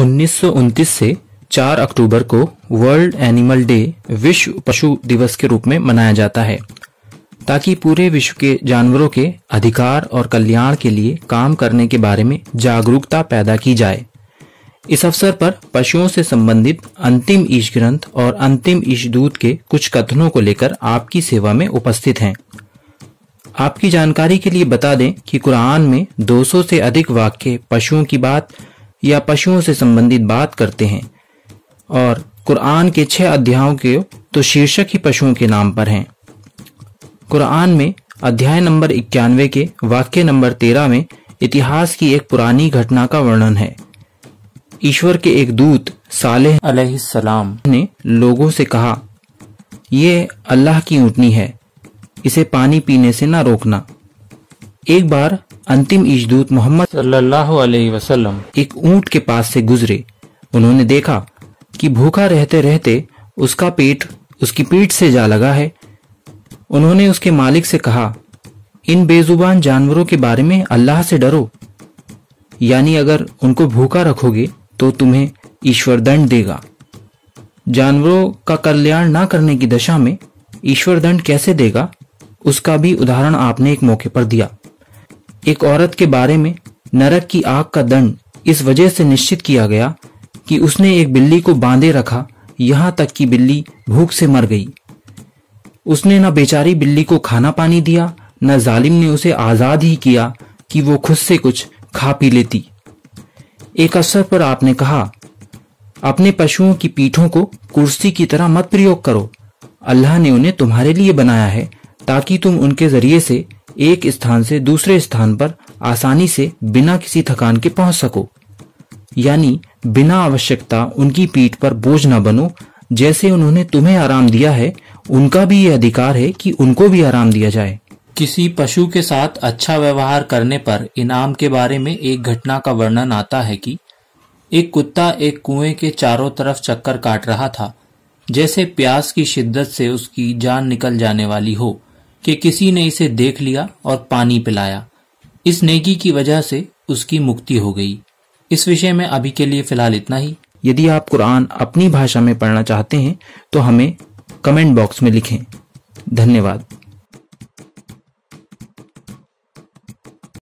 उन्नीस से 4 अक्टूबर को वर्ल्ड एनिमल डे विश्व पशु दिवस के रूप में मनाया जाता है ताकि पूरे विश्व के जानवरों के अधिकार और कल्याण के लिए काम करने के बारे में जागरूकता पैदा की जाए इस अवसर पर पशुओं से संबंधित अंतिम ईश ग्रंथ और अंतिम ईश दूत के कुछ कथनों को लेकर आपकी सेवा में उपस्थित हैं आपकी जानकारी के लिए बता दें कि कुरान में 200 से अधिक वाक्य पशुओं की बात या पशुओं से संबंधित बात करते हैं और कुरान के छह अध्यायों के तो शीर्षक ही पशुओं के नाम पर हैं कुरान में अध्याय नंबर इक्यानवे के वाक्य नंबर तेरह में इतिहास की एक पुरानी घटना का वर्णन है ईश्वर के एक दूत साले अलैहिस्सलाम ने लोगों से कहा यह अल्लाह की ऊंटनी है इसे पानी पीने से ना रोकना एक बार अंतिम ईजदूत मोहम्मद सल्लल्लाहु अलैहि वसल्लम एक ऊंट के पास से गुजरे उन्होंने देखा कि भूखा रहते रहते उसका पेट उसकी पीठ से जा लगा है उन्होंने उसके मालिक से कहा इन बेजुबान जानवरों के बारे में अल्लाह से डरो यानी अगर उनको भूखा रखोगे तो तुम्हें ईश्वर दंड देगा जानवरों का कल्याण ना करने की दशा में ईश्वर दंड कैसे देगा उसका भी उदाहरण आपने एक मौके पर दिया एक औरत के बारे में नरक की आग का दंड इस वजह से निश्चित किया गया कि उसने एक बिल्ली को बांधे रखा यहाँ तक कि बिल्ली भूख से मर गई उसने न बेचारी बिल्ली को खाना पानी दिया न जालिम ने उसे आजाद ही किया कि वो खुद से कुछ खा पी लेती एक अवसर पर आपने कहा अपने पशुओं की पीठों को कुर्सी की तरह मत प्रयोग करो अल्लाह ने उन्हें तुम्हारे लिए बनाया है ताकि तुम उनके जरिए से एक स्थान से दूसरे स्थान पर आसानी से बिना किसी थकान के पहुंच सको यानी बिना आवश्यकता उनकी पीठ पर बोझ न बनो जैसे उन्होंने तुम्हें आराम दिया है उनका भी ये अधिकार है कि उनको भी आराम दिया जाए किसी पशु के साथ अच्छा व्यवहार करने पर इनाम के बारे में एक घटना का वर्णन आता है कि एक कुत्ता एक कुएं के चारों तरफ चक्कर काट रहा था जैसे प्यास की शिद्दत से उसकी जान निकल जाने वाली हो कि किसी ने इसे देख लिया और पानी पिलाया इस नेगी की वजह से उसकी मुक्ति हो गई इस विषय में अभी के लिए फिलहाल इतना ही यदि आप कुरान अपनी भाषा में पढ़ना चाहते हैं तो हमें कमेंट बॉक्स में लिखें धन्यवाद